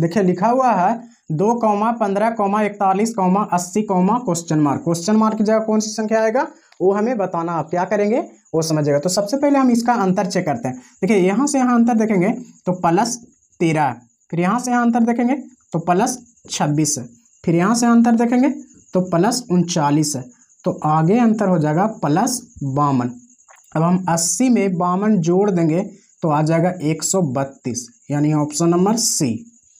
देखिए लिखा हुआ है दो कौमा पंद्रह कौमा इकतालीस कौमा अस्सी comma question mark question mark की जगह कौन सी संख्या आएगा वो हमें बताना आप क्या करेंगे वो समझेगा तो सबसे पहले हम इसका अंतर चेक करते हैं देखिए यहाँ से यहाँ अंतर देखेंगे तो प्लस तेरह फिर यहाँ से यहाँ अंतर देखेंगे तो प्लस छब्बीस फिर यहाँ से अंतर देखेंगे तो प्लस उनचालीस तो आगे अंतर हो जाएगा प्लस बावन अब हम अस्सी में बावन जोड़ देंगे तो आ जाएगा एक यानी ऑप्शन नंबर सी